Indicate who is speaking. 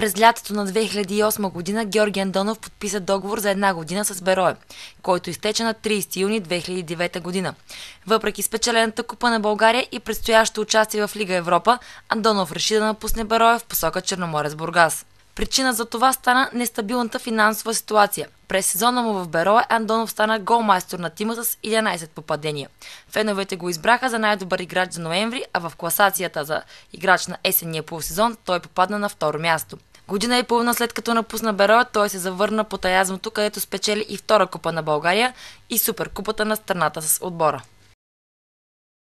Speaker 1: През лятото на 2008 година Георги Андонов подписа договор за една година с Берое, който изтече на 30 юни 2009 година. Въпреки спечелената купа на България и предстоящо участие в Лига Европа, Андонов реши да напусне Берое в посока Черноморец Бургас. Причина за това стана нестабилната финансова ситуация. През сезона му в Берое, Андонов стана голмайстор на тима с 11 попадения. Феновете го избраха за най-добър играч за ноември, а в класацията за играч на есенния полусезон той попадна на второ място. Година и половина след като напусна Бероя, той се завърна по таязмото, където спечели и втора купа на България и суперкупата на страната с отбора.